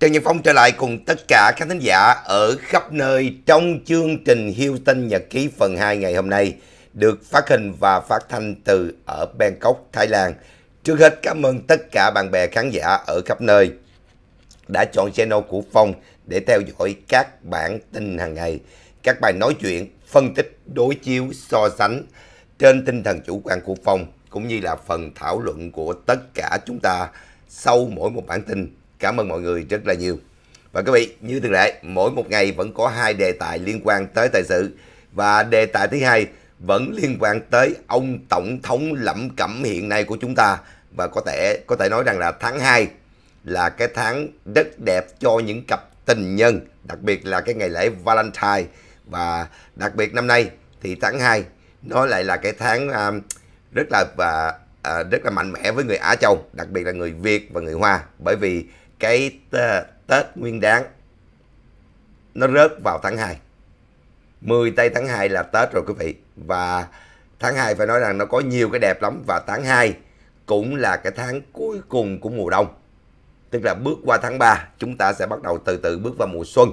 Trần Nhật Phong trở lại cùng tất cả các thính giả ở khắp nơi trong chương trình Hilton Nhật ký phần 2 ngày hôm nay được phát hình và phát thanh từ ở Bangkok, Thái Lan. Trước hết cảm ơn tất cả bạn bè khán giả ở khắp nơi đã chọn channel của Phong để theo dõi các bản tin hàng ngày, các bài nói chuyện, phân tích, đối chiếu, so sánh trên tinh thần chủ quan của Phong cũng như là phần thảo luận của tất cả chúng ta sau mỗi một bản tin Cảm ơn mọi người rất là nhiều. Và các vị, như thường lệ, mỗi một ngày vẫn có hai đề tài liên quan tới tài sự. Và đề tài thứ hai vẫn liên quan tới ông tổng thống lẩm cẩm hiện nay của chúng ta và có thể có thể nói rằng là tháng 2 là cái tháng rất đẹp cho những cặp tình nhân, đặc biệt là cái ngày lễ Valentine và đặc biệt năm nay thì tháng 2 nó lại là cái tháng à, rất là và à, rất là mạnh mẽ với người Á Châu, đặc biệt là người Việt và người Hoa bởi vì cái ờ, Tết Nguyên Đán nó rớt vào tháng 2. 10 tây tháng 2 là Tết rồi quý vị. Và tháng 2 phải nói rằng nó có nhiều cái đẹp lắm và tháng 2 cũng là cái tháng cuối cùng của mùa đông. Tức là bước qua tháng 3 chúng ta sẽ bắt đầu từ từ bước vào mùa xuân.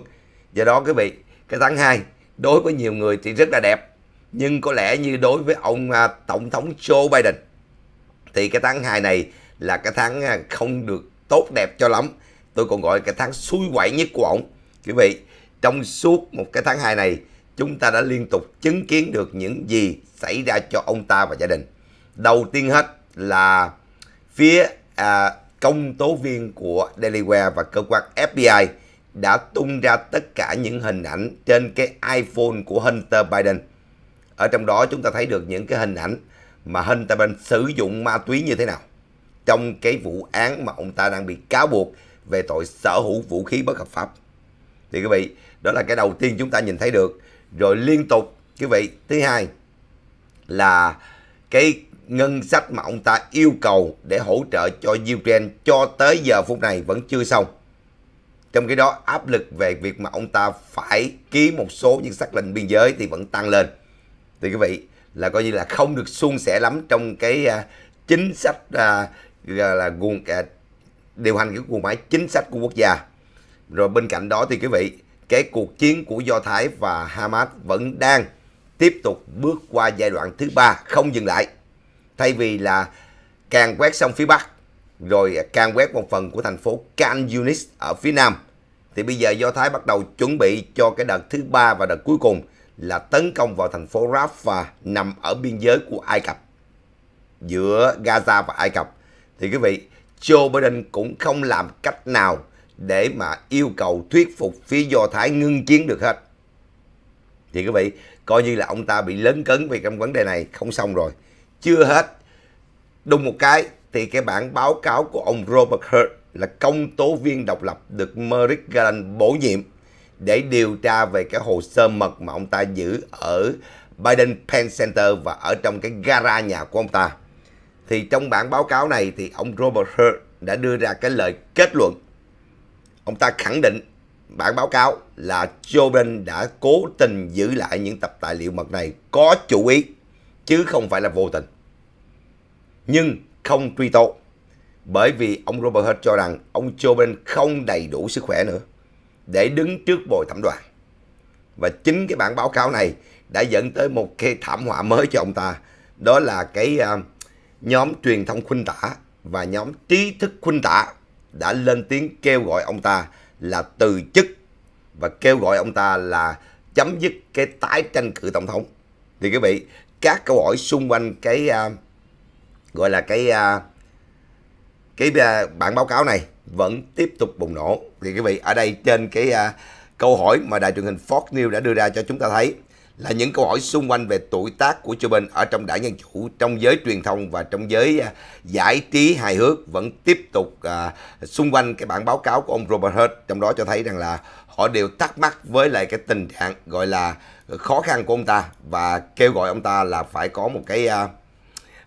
Do đó quý vị, cái tháng 2 đối với nhiều người thì rất là đẹp. Nhưng có lẽ như đối với ông à, Tổng thống Joe Biden thì cái tháng 2 này là cái tháng à, không được tốt đẹp cho lắm tôi còn gọi cái tháng xui quậy nhất của ổng quý vị trong suốt một cái tháng 2 này chúng ta đã liên tục chứng kiến được những gì xảy ra cho ông ta và gia đình đầu tiên hết là phía à, công tố viên của Delaware và cơ quan FBI đã tung ra tất cả những hình ảnh trên cái iPhone của Hunter Biden. Ở trong đó chúng ta thấy được những cái hình ảnh mà Hunter Biden sử dụng ma túy như thế nào trong cái vụ án mà ông ta đang bị cáo buộc về tội sở hữu vũ khí bất hợp pháp. Thì quý vị, đó là cái đầu tiên chúng ta nhìn thấy được. Rồi liên tục, quý vị, thứ hai là cái ngân sách mà ông ta yêu cầu để hỗ trợ cho Ukraine cho tới giờ phút này vẫn chưa xong. Trong khi đó áp lực về việc mà ông ta phải ký một số những xác lệnh biên giới thì vẫn tăng lên. Thì quý vị là coi như là không được suôn sẻ lắm trong cái à, chính sách à, là nguồn à, điều hành cái guồng máy chính sách của quốc gia rồi bên cạnh đó thì quý vị cái cuộc chiến của do thái và hamas vẫn đang tiếp tục bước qua giai đoạn thứ ba không dừng lại thay vì là càng quét xong phía bắc rồi càng quét một phần của thành phố Khan Yunis ở phía nam thì bây giờ do thái bắt đầu chuẩn bị cho cái đợt thứ ba và đợt cuối cùng là tấn công vào thành phố Rafah nằm ở biên giới của Ai Cập giữa Gaza và Ai Cập thì quý vị, Joe Biden cũng không làm cách nào để mà yêu cầu thuyết phục phía Do Thái ngưng chiến được hết. Thì quý vị, coi như là ông ta bị lớn cấn về trong vấn đề này không xong rồi. Chưa hết, đúng một cái thì cái bản báo cáo của ông Robert Hurt là công tố viên độc lập được Merrick Garland bổ nhiệm để điều tra về cái hồ sơ mật mà ông ta giữ ở Biden Penn Center và ở trong cái gara nhà của ông ta thì trong bản báo cáo này thì ông Robert Hurt đã đưa ra cái lời kết luận. Ông ta khẳng định bản báo cáo là Joe Biden đã cố tình giữ lại những tập tài liệu mật này có chủ ý chứ không phải là vô tình. Nhưng không truy tố bởi vì ông Robert Hurt cho rằng ông Joe Biden không đầy đủ sức khỏe nữa để đứng trước bồi thẩm đoàn. Và chính cái bản báo cáo này đã dẫn tới một cái thảm họa mới cho ông ta, đó là cái uh, nhóm truyền thông khuynh tả và nhóm trí thức khuynh tả đã lên tiếng kêu gọi ông ta là từ chức và kêu gọi ông ta là chấm dứt cái tái tranh cử tổng thống. Thì quý vị, các câu hỏi xung quanh cái uh, gọi là cái uh, cái uh, bản báo cáo này vẫn tiếp tục bùng nổ. Thì quý vị, ở đây trên cái uh, câu hỏi mà đài truyền hình Fox News đã đưa ra cho chúng ta thấy là những câu hỏi xung quanh về tuổi tác của Chopin ở trong đảng Dân Chủ, trong giới truyền thông và trong giới à, giải trí hài hước vẫn tiếp tục uh, xung quanh cái bản báo cáo của ông Robert Hurt, trong đó cho thấy rằng là họ đều thắc mắc với lại cái tình trạng gọi là khó khăn của ông ta và kêu gọi ông ta là phải có một cái uh,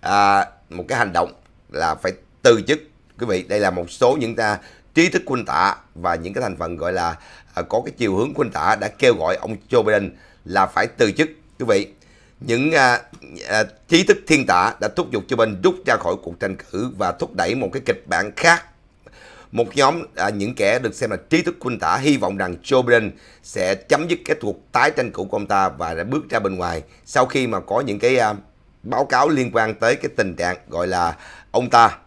uh, một cái hành động là phải từ chức. Quý vị, đây là một số những ta trí thức quân tạ và những cái thành phần gọi là uh, có cái chiều hướng quân tạ đã kêu gọi ông Joe Biden là phải từ chức. Quý vị, những à, à, trí thức thiên tạ đã thúc giục cho bên rút ra khỏi cuộc tranh cử và thúc đẩy một cái kịch bản khác. Một nhóm à, những kẻ được xem là trí thức quân tả hy vọng rằng Joe Biden sẽ chấm dứt cái cuộc tái tranh cử của ông ta và đã bước ra bên ngoài sau khi mà có những cái à, báo cáo liên quan tới cái tình trạng gọi là ông ta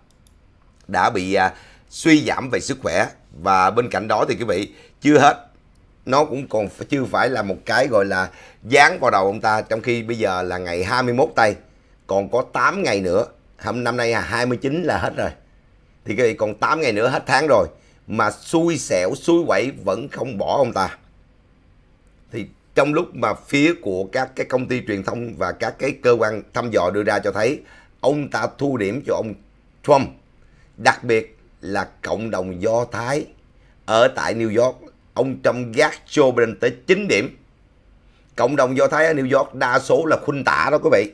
đã bị à, suy giảm về sức khỏe và bên cạnh đó thì quý vị chưa hết nó cũng còn chưa phải là một cái gọi là dán vào đầu ông ta trong khi bây giờ là ngày 21 tây còn có 8 ngày nữa hôm năm nay là 29 là hết rồi thì cái còn 8 ngày nữa hết tháng rồi mà xui xẻo xui quậy vẫn không bỏ ông ta thì trong lúc mà phía của các cái công ty truyền thông và các cái cơ quan thăm dò đưa ra cho thấy ông ta thu điểm cho ông Trump đặc biệt là cộng đồng Do Thái ở tại New York ông Trump gác Joe Biden tới 9 điểm. Cộng đồng Do Thái ở New York đa số là khuynh tả đó quý vị.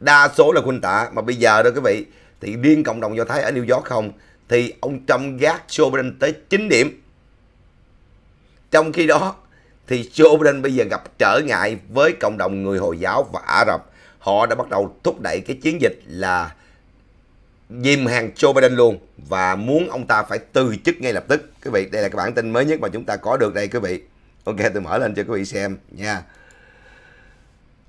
Đa số là khuynh tả. Mà bây giờ đó quý vị, thì riêng cộng đồng Do Thái ở New York không, thì ông Trump gác Joe Biden tới 9 điểm. Trong khi đó, thì Joe Biden bây giờ gặp trở ngại với cộng đồng người Hồi giáo và Ả Rập. Họ đã bắt đầu thúc đẩy cái chiến dịch là dìm hàng Joe Biden luôn và muốn ông ta phải từ chức ngay lập tức. Quý vị, đây là cái bản tin mới nhất mà chúng ta có được đây quý vị. Ok, tôi mở lên cho quý vị xem nha.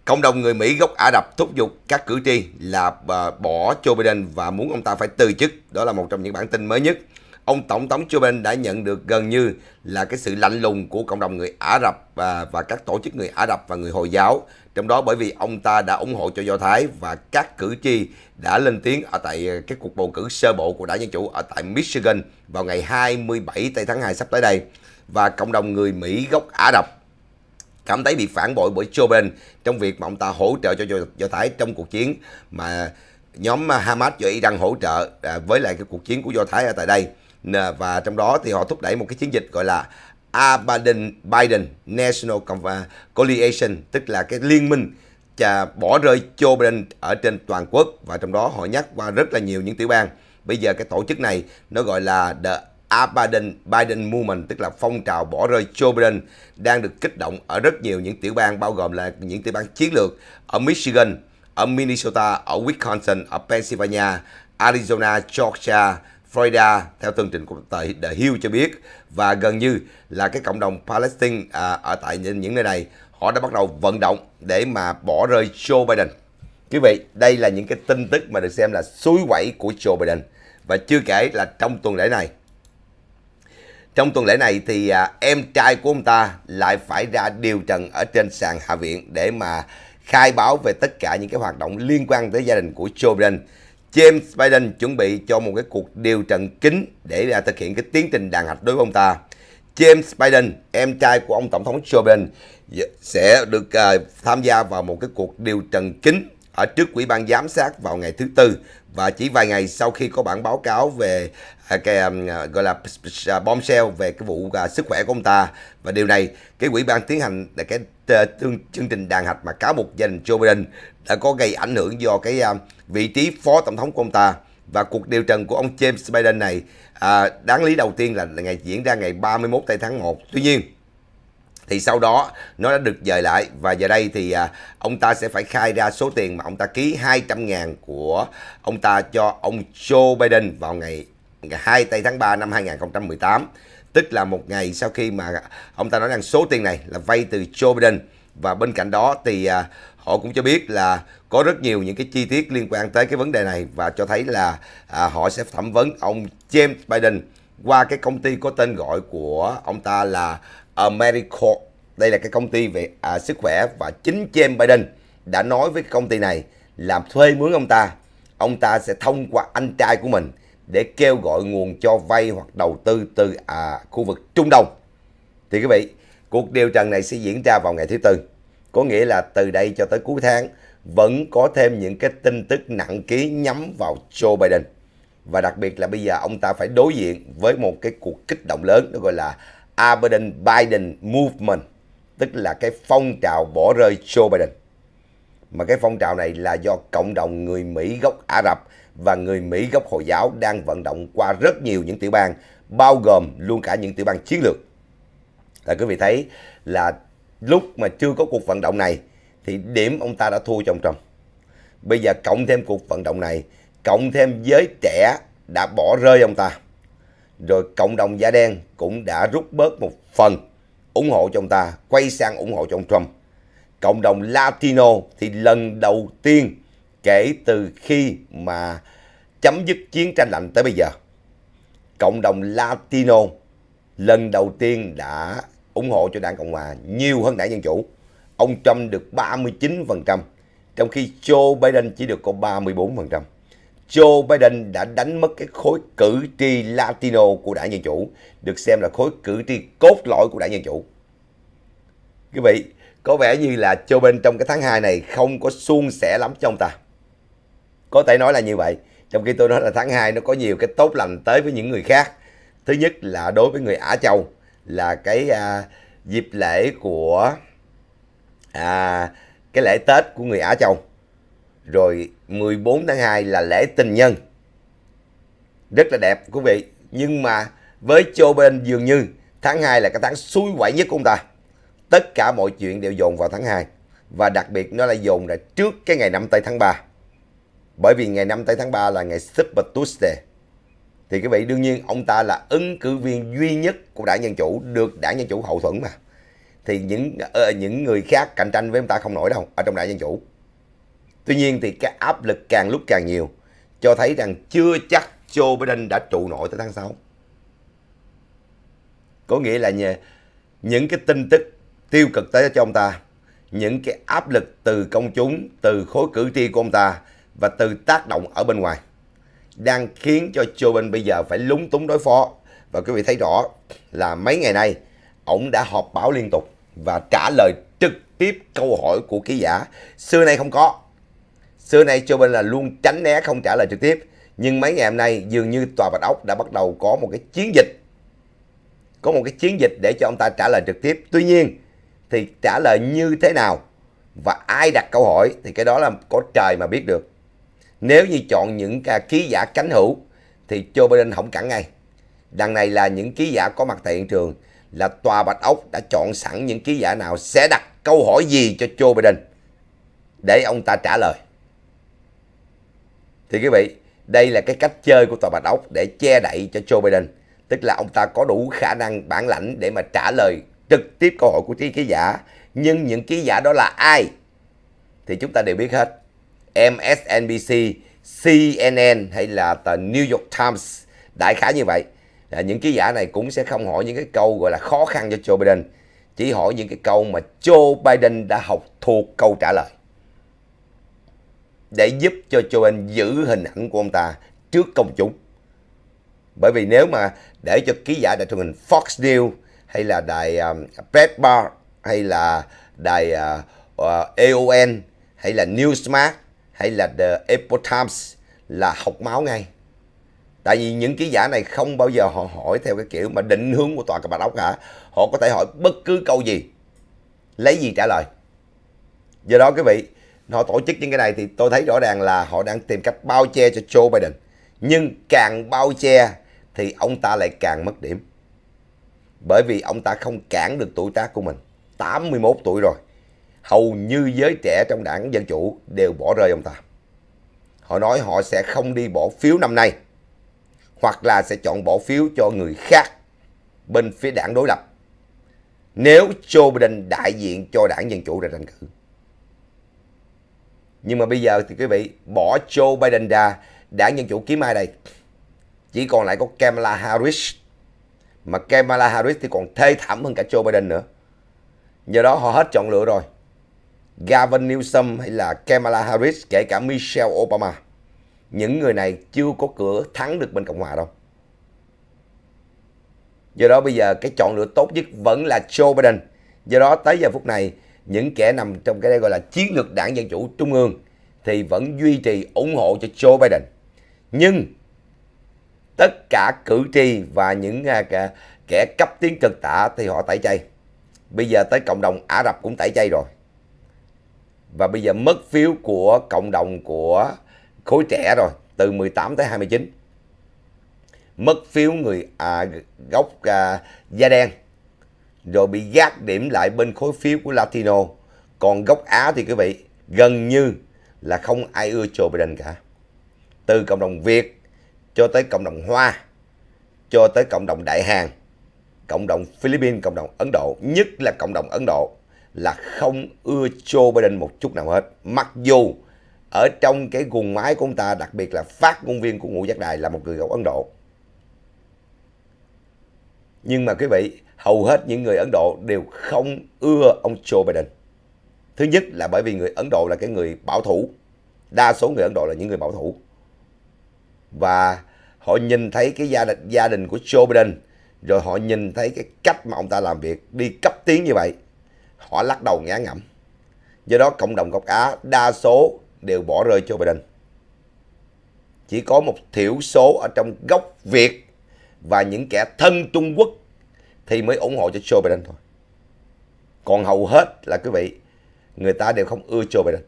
Cộng đồng người Mỹ gốc Ả Rập thúc giục các cử tri là à, bỏ Joe Biden và muốn ông ta phải từ chức. Đó là một trong những bản tin mới nhất ông tổng thống Joe Biden đã nhận được gần như là cái sự lạnh lùng của cộng đồng người Ả Rập và, và các tổ chức người Ả Rập và người Hồi giáo. Trong đó bởi vì ông ta đã ủng hộ cho Do Thái và các cử tri đã lên tiếng ở tại ờ, cái cuộc bầu cử sơ bộ của đảng Dân Chủ ở tại Michigan vào ngày 27 tây tháng 2 sắp tới đây. Và cộng đồng người Mỹ gốc Ả Rập cảm thấy bị phản bội bởi Joe Biden trong việc mà ông ta hỗ trợ cho Do Thái trong cuộc chiến mà nhóm Hamas do Iran hỗ trợ à, với lại cái cuộc chiến của Do Thái ở tại đây và trong đó thì họ thúc đẩy một cái chiến dịch gọi là Aberdeen Biden National Coalition tức là cái liên minh chà, bỏ rơi Joe Biden ở trên toàn quốc và trong đó họ nhắc qua rất là nhiều những tiểu bang. Bây giờ cái tổ chức này nó gọi là The Aberdeen Biden Movement tức là phong trào bỏ rơi Joe Biden đang được kích động ở rất nhiều những tiểu bang bao gồm là những tiểu bang chiến lược ở Michigan, ở Minnesota, ở Wisconsin, ở Pennsylvania, Arizona, Georgia, Florida theo tường trình của tờ The Hill cho biết và gần như là cái cộng đồng Palestine à, ở tại những nơi này họ đã bắt đầu vận động để mà bỏ rơi Joe Biden. Quý vị, đây là những cái tin tức mà được xem là suối quẩy của Joe Biden và chưa kể là trong tuần lễ này trong tuần lễ này thì à, em trai của ông ta lại phải ra điều trần ở trên sàn hạ viện để mà khai báo về tất cả những cái hoạt động liên quan tới gia đình của Joe Biden James Biden chuẩn bị cho một cái cuộc điều trần kín để thực hiện cái tiến trình đàn hạch đối với ông ta. James Biden, em trai của ông Tổng thống Joe Biden, dạ, sẽ được uh, tham gia vào một cái cuộc điều trần kín ở trước Ủy ban Giám sát vào ngày thứ Tư và chỉ vài ngày sau khi có bản báo cáo về uh, cái um, gọi là bombshell về cái vụ uh, sức khỏe của ông ta và điều này cái ủy ban tiến hành là cái uh, chương trình đàn hạch mà cáo buộc gia đình Joe Biden đã có gây ảnh hưởng do cái uh, vị trí phó tổng thống của ông ta và cuộc điều trần của ông James Biden này à, đáng lý đầu tiên là ngày diễn ra ngày 31 tây tháng 1. Tuy nhiên thì sau đó nó đã được dời lại và giờ đây thì à, ông ta sẽ phải khai ra số tiền mà ông ta ký 200 ngàn của ông ta cho ông Joe Biden vào ngày, ngày 2 tây tháng 3 năm 2018. Tức là một ngày sau khi mà ông ta nói rằng số tiền này là vay từ Joe Biden và bên cạnh đó thì à, họ cũng cho biết là có rất nhiều những cái chi tiết liên quan tới cái vấn đề này và cho thấy là à, họ sẽ thẩm vấn ông James Biden qua cái công ty có tên gọi của ông ta là AmeriCorps. Đây là cái công ty về à, sức khỏe và chính James Biden đã nói với công ty này làm thuê mướn ông ta. Ông ta sẽ thông qua anh trai của mình để kêu gọi nguồn cho vay hoặc đầu tư từ à, khu vực Trung Đông. Thì quý vị, cuộc điều trần này sẽ diễn ra vào ngày thứ tư. Có nghĩa là từ đây cho tới cuối tháng vẫn có thêm những cái tin tức nặng ký nhắm vào Joe Biden. Và đặc biệt là bây giờ ông ta phải đối diện với một cái cuộc kích động lớn đó gọi là Aberdeen Biden Movement, tức là cái phong trào bỏ rơi Joe Biden. Mà cái phong trào này là do cộng đồng người Mỹ gốc Ả Rập và người Mỹ gốc Hồi giáo đang vận động qua rất nhiều những tiểu bang, bao gồm luôn cả những tiểu bang chiến lược. Là quý vị thấy là lúc mà chưa có cuộc vận động này thì điểm ông ta đã thua cho ông Trump. Bây giờ cộng thêm cuộc vận động này, cộng thêm giới trẻ đã bỏ rơi ông ta. Rồi cộng đồng da đen cũng đã rút bớt một phần ủng hộ cho ông ta, quay sang ủng hộ cho ông Trump. Cộng đồng Latino thì lần đầu tiên kể từ khi mà chấm dứt chiến tranh lạnh tới bây giờ. Cộng đồng Latino lần đầu tiên đã ủng hộ cho đảng Cộng Hòa nhiều hơn đảng Dân Chủ ông Trump được 39%, trong khi Joe Biden chỉ được có 34%. Joe Biden đã đánh mất cái khối cử tri Latino của đảng Dân Chủ, được xem là khối cử tri cốt lõi của đảng Dân Chủ. Quý vị, có vẻ như là Joe Biden trong cái tháng 2 này không có suôn sẻ lắm cho ông ta. Có thể nói là như vậy, trong khi tôi nói là tháng 2 nó có nhiều cái tốt lành tới với những người khác. Thứ nhất là đối với người Ả Châu là cái à, dịp lễ của à, cái lễ Tết của người Á Châu. Rồi 14 tháng 2 là lễ tình nhân. Rất là đẹp quý vị. Nhưng mà với Joe bên dường như tháng 2 là cái tháng suối quậy nhất của ông ta. Tất cả mọi chuyện đều dồn vào tháng 2. Và đặc biệt nó lại dồn ra trước cái ngày năm tây tháng 3. Bởi vì ngày năm tây tháng 3 là ngày Super Tuesday. Thì quý vị đương nhiên ông ta là ứng cử viên duy nhất của đảng Dân Chủ được đảng Dân Chủ hậu thuẫn mà thì những uh, những người khác cạnh tranh với ông ta không nổi đâu ở trong đại dân chủ tuy nhiên thì cái áp lực càng lúc càng nhiều cho thấy rằng chưa chắc Joe Biden đã trụ nổi tới tháng 6 có nghĩa là nhờ những cái tin tức tiêu cực tới cho ông ta những cái áp lực từ công chúng từ khối cử tri của ông ta và từ tác động ở bên ngoài đang khiến cho Joe Biden bây giờ phải lúng túng đối phó và quý vị thấy rõ là mấy ngày nay ông đã họp báo liên tục và trả lời trực tiếp câu hỏi của ký giả. Xưa nay không có. Xưa nay Joe Biden là luôn tránh né không trả lời trực tiếp. Nhưng mấy ngày hôm nay dường như Tòa Bạch Ốc đã bắt đầu có một cái chiến dịch. Có một cái chiến dịch để cho ông ta trả lời trực tiếp. Tuy nhiên thì trả lời như thế nào và ai đặt câu hỏi thì cái đó là có trời mà biết được. Nếu như chọn những ký giả cánh hữu thì Joe Biden không cản ngay. Đằng này là những ký giả có mặt tại hiện trường là tòa Bạch Ốc đã chọn sẵn những ký giả nào sẽ đặt câu hỏi gì cho Joe Biden để ông ta trả lời. Thì quý vị, đây là cái cách chơi của tòa Bạch Ốc để che đậy cho Joe Biden. Tức là ông ta có đủ khả năng bản lãnh để mà trả lời trực tiếp câu hỏi của ký ký giả. Nhưng những ký giả đó là ai? Thì chúng ta đều biết hết. MSNBC, CNN hay là tờ New York Times đại khái như vậy à, những ký giả này cũng sẽ không hỏi những cái câu gọi là khó khăn cho Joe Biden chỉ hỏi những cái câu mà Joe Biden đã học thuộc câu trả lời để giúp cho Joe Biden giữ hình ảnh của ông ta trước công chúng bởi vì nếu mà để cho ký giả đài truyền hình Fox News hay là đài um, à, Breitbart hay là đài uh, à, uh, à, AON hay là Newsmax hay là The Epoch Times là học máu ngay tại vì những ký giả này không bao giờ họ hỏi theo cái kiểu mà định hướng của tòa cà bà đốc cả họ có thể hỏi bất cứ câu gì lấy gì trả lời do đó quý vị họ tổ chức những cái này thì tôi thấy rõ ràng là họ đang tìm cách bao che cho Joe Biden nhưng càng bao che thì ông ta lại càng mất điểm bởi vì ông ta không cản được tuổi tác của mình 81 tuổi rồi hầu như giới trẻ trong đảng Dân Chủ đều bỏ rơi ông ta họ nói họ sẽ không đi bỏ phiếu năm nay hoặc là sẽ chọn bỏ phiếu cho người khác bên phía đảng đối lập nếu Joe Biden đại diện cho đảng Dân Chủ ra tranh cử. Nhưng mà bây giờ thì quý vị bỏ Joe Biden ra, đảng Dân Chủ kiếm ai đây? Chỉ còn lại có Kamala Harris. Mà Kamala Harris thì còn thê thảm hơn cả Joe Biden nữa. Do đó họ hết chọn lựa rồi. Gavin Newsom hay là Kamala Harris, kể cả Michelle Obama những người này chưa có cửa thắng được bên Cộng Hòa đâu. Do đó bây giờ cái chọn lựa tốt nhất vẫn là Joe Biden. Do đó tới giờ phút này, những kẻ nằm trong cái đây gọi là chiến lược đảng Dân Chủ Trung ương thì vẫn duy trì ủng hộ cho Joe Biden. Nhưng tất cả cử tri và những à, kẻ, cấp tiến cực tả thì họ tẩy chay. Bây giờ tới cộng đồng Ả Rập cũng tẩy chay rồi. Và bây giờ mất phiếu của cộng đồng của khối trẻ rồi, từ 18 tới 29. Mất phiếu người à, gốc à, da đen, rồi bị gác điểm lại bên khối phiếu của Latino. Còn gốc Á thì quý vị, gần như là không ai ưa Joe Biden cả. Từ cộng đồng Việt cho tới cộng đồng Hoa, cho tới cộng đồng Đại Hàn, cộng đồng Philippines, cộng đồng Ấn Độ, nhất là cộng đồng Ấn Độ là không ưa Joe Biden một chút nào hết. Mặc dù ở trong cái guồng máy của ông ta đặc biệt là phát ngôn viên của ngũ giác đài là một người gốc ấn độ nhưng mà quý vị hầu hết những người ấn độ đều không ưa ông joe biden thứ nhất là bởi vì người ấn độ là cái người bảo thủ đa số người ấn độ là những người bảo thủ và họ nhìn thấy cái gia đình gia đình của joe biden rồi họ nhìn thấy cái cách mà ông ta làm việc đi cấp tiến như vậy họ lắc đầu ngã ngẩm do đó cộng đồng gốc á đa số đều bỏ rơi Joe Biden. Chỉ có một thiểu số ở trong gốc Việt và những kẻ thân Trung Quốc thì mới ủng hộ cho Joe Biden thôi. Còn hầu hết là quý vị, người ta đều không ưa Joe Biden.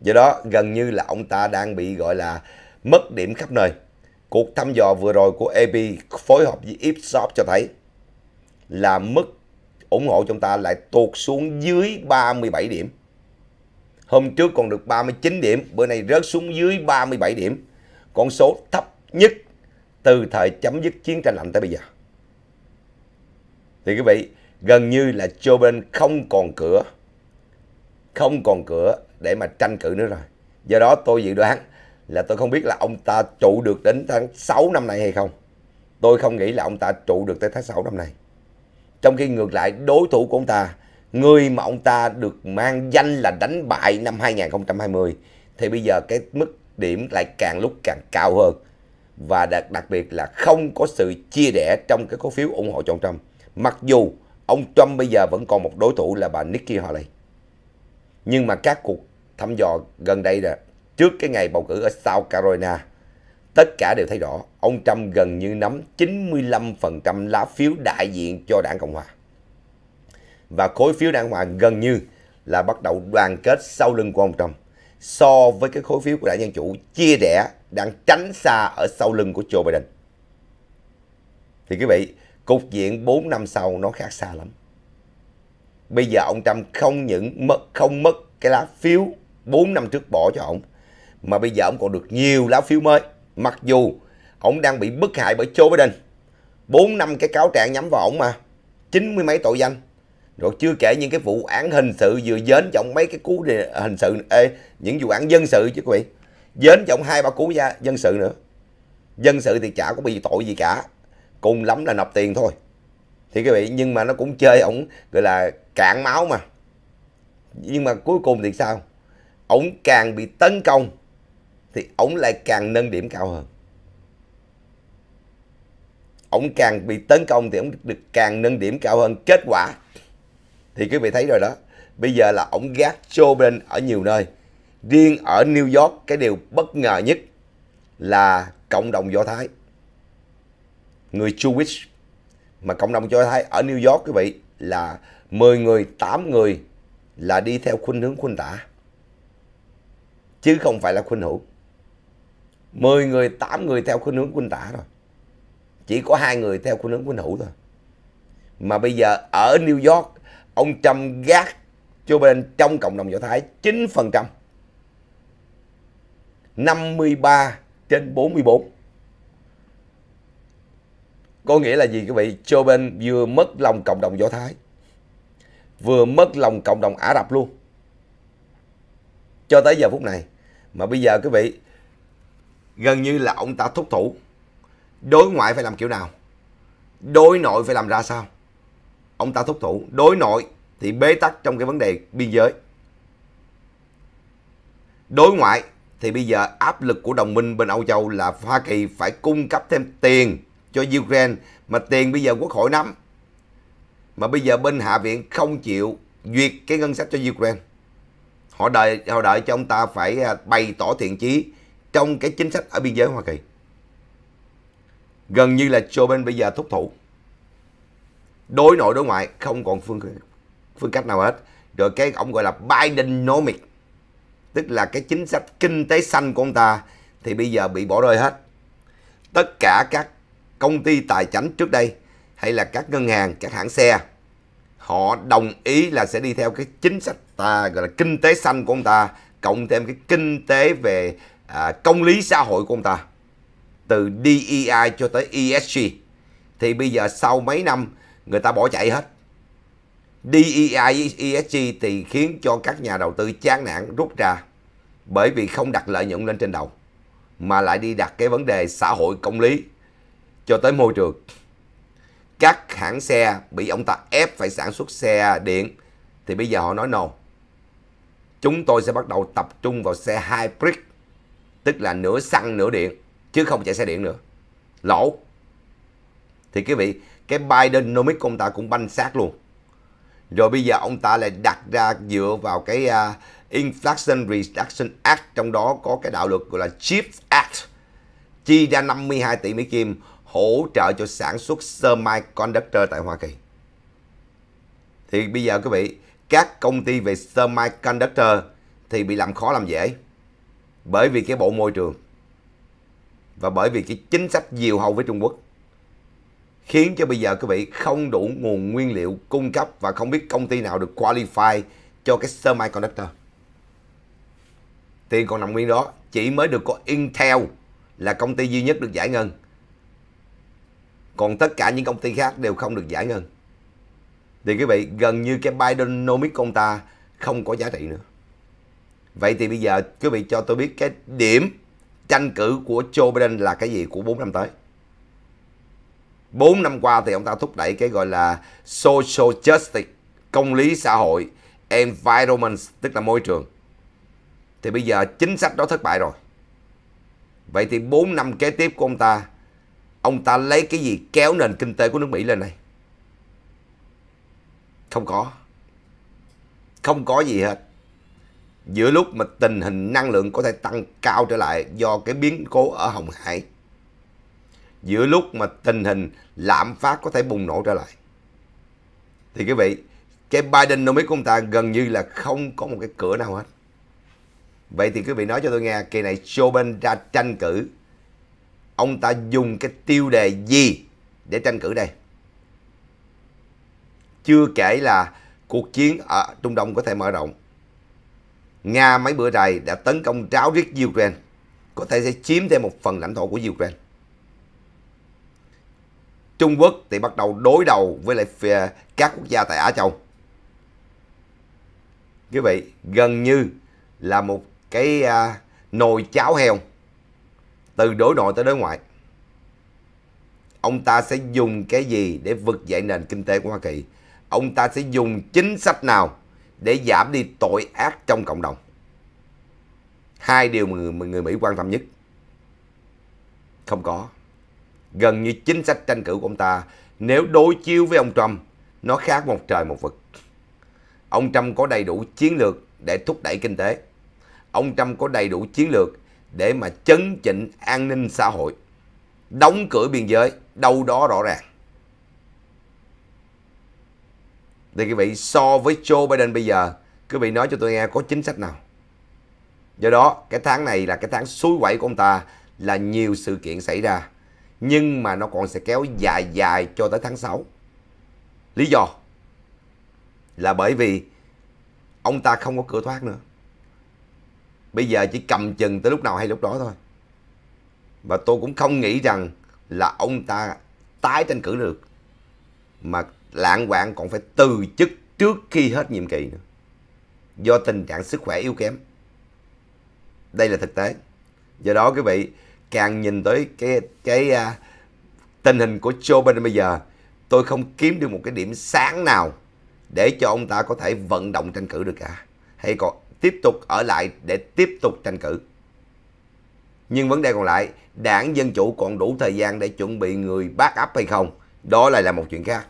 Do đó gần như là ông ta đang bị gọi là mất điểm khắp nơi. Cuộc thăm dò vừa rồi của AP phối hợp với Ipsos cho thấy là mức ủng hộ chúng ta lại tuột xuống dưới 37 điểm. Hôm trước còn được 39 điểm, bữa nay rớt xuống dưới 37 điểm. Con số thấp nhất từ thời chấm dứt chiến tranh lạnh tới bây giờ. Thì quý vị, gần như là Joe Biden không còn cửa, không còn cửa để mà tranh cử nữa rồi. Do đó tôi dự đoán là tôi không biết là ông ta trụ được đến tháng 6 năm nay hay không. Tôi không nghĩ là ông ta trụ được tới tháng 6 năm nay. Trong khi ngược lại đối thủ của ông ta người mà ông ta được mang danh là đánh bại năm 2020 thì bây giờ cái mức điểm lại càng lúc càng cao hơn và đặc, đặc biệt là không có sự chia rẽ trong cái cổ phiếu ủng hộ cho ông Trump. Mặc dù ông Trump bây giờ vẫn còn một đối thủ là bà Nikki Haley. Nhưng mà các cuộc thăm dò gần đây là trước cái ngày bầu cử ở South Carolina, tất cả đều thấy rõ ông Trump gần như nắm 95% lá phiếu đại diện cho đảng Cộng hòa và khối phiếu đảng hoàng gần như là bắt đầu đoàn kết sau lưng của ông Trump so với cái khối phiếu của đảng Dân Chủ chia rẽ đang tránh xa ở sau lưng của Joe Biden. Thì quý vị, cục diện 4 năm sau nó khác xa lắm. Bây giờ ông Trump không những mất không mất cái lá phiếu 4 năm trước bỏ cho ông mà bây giờ ông còn được nhiều lá phiếu mới. Mặc dù ông đang bị bức hại bởi Joe Biden. 4 năm cái cáo trạng nhắm vào ông mà. 90 mấy tội danh rồi chưa kể những cái vụ án hình sự vừa dến trọng mấy cái cú hình sự ê, những vụ án dân sự chứ quý vị dến trọng hai ba cú gia dân sự nữa dân sự thì chả có bị tội gì cả cùng lắm là nộp tiền thôi thì quý vị nhưng mà nó cũng chơi ổng gọi là cạn máu mà nhưng mà cuối cùng thì sao ổng càng bị tấn công thì ổng lại càng nâng điểm cao hơn ổng càng bị tấn công thì ổng được càng nâng điểm cao hơn kết quả thì quý vị thấy rồi đó bây giờ là ổng gác Joe ở nhiều nơi riêng ở New York cái điều bất ngờ nhất là cộng đồng Do Thái người Jewish mà cộng đồng Do Thái ở New York quý vị là 10 người 8 người là đi theo khuynh hướng khuynh tả chứ không phải là khuynh hữu 10 người 8 người theo khuynh hướng khuynh tả rồi chỉ có hai người theo khuynh hướng khuynh hữu thôi mà bây giờ ở New York ông Trump gác Joe Biden trong cộng đồng Do Thái 9%. 53 trên 44. Có nghĩa là gì quý vị? Joe Biden vừa mất lòng cộng đồng Do Thái, vừa mất lòng cộng đồng Ả Rập luôn. Cho tới giờ phút này. Mà bây giờ quý vị, gần như là ông ta thúc thủ. Đối ngoại phải làm kiểu nào? Đối nội phải làm ra sao? ông ta thúc thủ đối nội thì bế tắc trong cái vấn đề biên giới đối ngoại thì bây giờ áp lực của đồng minh bên Âu Châu là Hoa Kỳ phải cung cấp thêm tiền cho Ukraine mà tiền bây giờ quốc hội nắm mà bây giờ bên Hạ viện không chịu duyệt cái ngân sách cho Ukraine họ đợi họ đợi cho ông ta phải à, bày tỏ thiện chí trong cái chính sách ở biên giới Hoa Kỳ gần như là Joe Biden bây giờ thúc thủ đối nội đối ngoại không còn phương phương cách nào hết rồi cái ông gọi là Bidenomics tức là cái chính sách kinh tế xanh của ông ta thì bây giờ bị bỏ rơi hết tất cả các công ty tài chính trước đây hay là các ngân hàng các hãng xe họ đồng ý là sẽ đi theo cái chính sách ta gọi là kinh tế xanh của ông ta cộng thêm cái kinh tế về à, công lý xã hội của ông ta từ DEI cho tới ESG thì bây giờ sau mấy năm người ta bỏ chạy hết. DEI ESG thì khiến cho các nhà đầu tư chán nản rút ra bởi vì không đặt lợi nhuận lên trên đầu mà lại đi đặt cái vấn đề xã hội công lý cho tới môi trường. Các hãng xe bị ông ta ép phải sản xuất xe điện thì bây giờ họ nói no. Chúng tôi sẽ bắt đầu tập trung vào xe hybrid tức là nửa xăng nửa điện chứ không chạy xe điện nữa. Lỗ. Thì quý vị cái Bidenomics ông ta cũng banh xác luôn. Rồi bây giờ ông ta lại đặt ra dựa vào cái uh, Inflation Reduction Act trong đó có cái đạo luật gọi là Chips Act chi ra 52 tỷ Mỹ Kim hỗ trợ cho sản xuất semiconductor tại Hoa Kỳ. Thì bây giờ quý vị, các công ty về semiconductor thì bị làm khó làm dễ bởi vì cái bộ môi trường và bởi vì cái chính sách diều hầu với Trung Quốc khiến cho bây giờ quý vị không đủ nguồn nguyên liệu cung cấp và không biết công ty nào được qualify cho cái semiconductor. Tiền còn nằm nguyên đó, chỉ mới được có Intel là công ty duy nhất được giải ngân. Còn tất cả những công ty khác đều không được giải ngân. Thì quý vị, gần như cái Bidenomics của ông ta không có giá trị nữa. Vậy thì bây giờ quý vị cho tôi biết cái điểm tranh cử của Joe Biden là cái gì của 4 năm tới. 4 năm qua thì ông ta thúc đẩy cái gọi là social justice, công lý xã hội, environment tức là môi trường. Thì bây giờ chính sách đó thất bại rồi. Vậy thì 4 năm kế tiếp của ông ta, ông ta lấy cái gì kéo nền kinh tế của nước Mỹ lên đây Không có. Không có gì hết. Giữa lúc mà tình hình năng lượng có thể tăng cao trở lại do cái biến cố ở Hồng Hải giữa lúc mà tình hình lạm phát có thể bùng nổ trở lại. Thì quý vị, cái Bidenomics của ông ta gần như là không có một cái cửa nào hết. Vậy thì quý vị nói cho tôi nghe, kỳ này Joe Biden ra tranh cử, ông ta dùng cái tiêu đề gì để tranh cử đây? Chưa kể là cuộc chiến ở Trung Đông có thể mở rộng. Nga mấy bữa này đã tấn công ráo riết Ukraine, có thể sẽ chiếm thêm một phần lãnh thổ của Ukraine. Trung Quốc thì bắt đầu đối đầu với lại các quốc gia tại Á Châu. Quý vị, gần như là một cái à, nồi cháo heo từ đối nội tới đối ngoại. Ông ta sẽ dùng cái gì để vực dậy nền kinh tế của Hoa Kỳ? Ông ta sẽ dùng chính sách nào để giảm đi tội ác trong cộng đồng? Hai điều mà người, mà người Mỹ quan tâm nhất. Không có gần như chính sách tranh cử của ông ta nếu đối chiếu với ông Trump, nó khác một trời một vực. Ông Trump có đầy đủ chiến lược để thúc đẩy kinh tế. Ông Trump có đầy đủ chiến lược để mà chấn chỉnh an ninh xã hội. Đóng cửa biên giới, đâu đó rõ ràng. Thì quý vị, so với Joe Biden bây giờ, quý vị nói cho tôi nghe có chính sách nào? Do đó, cái tháng này là cái tháng suối quẩy của ông ta là nhiều sự kiện xảy ra nhưng mà nó còn sẽ kéo dài dài cho tới tháng 6. Lý do là bởi vì ông ta không có cửa thoát nữa. Bây giờ chỉ cầm chừng tới lúc nào hay lúc đó thôi. Và tôi cũng không nghĩ rằng là ông ta tái tranh cử được. Mà lạng quạng còn phải từ chức trước khi hết nhiệm kỳ nữa. Do tình trạng sức khỏe yếu kém. Đây là thực tế. Do đó quý vị càng nhìn tới cái cái uh, tình hình của Joe Biden bây giờ, tôi không kiếm được một cái điểm sáng nào để cho ông ta có thể vận động tranh cử được cả. Hay còn tiếp tục ở lại để tiếp tục tranh cử. Nhưng vấn đề còn lại, đảng Dân Chủ còn đủ thời gian để chuẩn bị người bác áp hay không? Đó lại là một chuyện khác.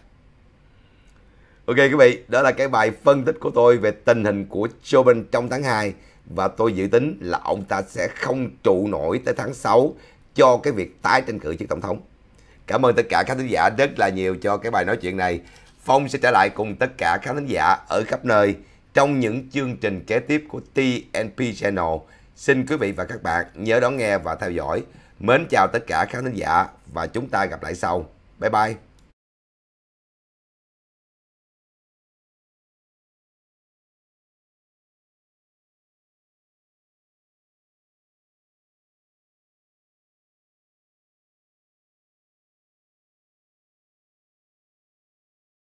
Ok quý vị, đó là cái bài phân tích của tôi về tình hình của Joe Biden trong tháng 2 và tôi dự tính là ông ta sẽ không trụ nổi tới tháng 6 cho cái việc tái tranh cử chức tổng thống. Cảm ơn tất cả các khán giả rất là nhiều cho cái bài nói chuyện này. Phong sẽ trở lại cùng tất cả các khán giả ở khắp nơi trong những chương trình kế tiếp của TNP Channel. Xin quý vị và các bạn nhớ đón nghe và theo dõi. Mến chào tất cả các khán giả và chúng ta gặp lại sau. Bye bye.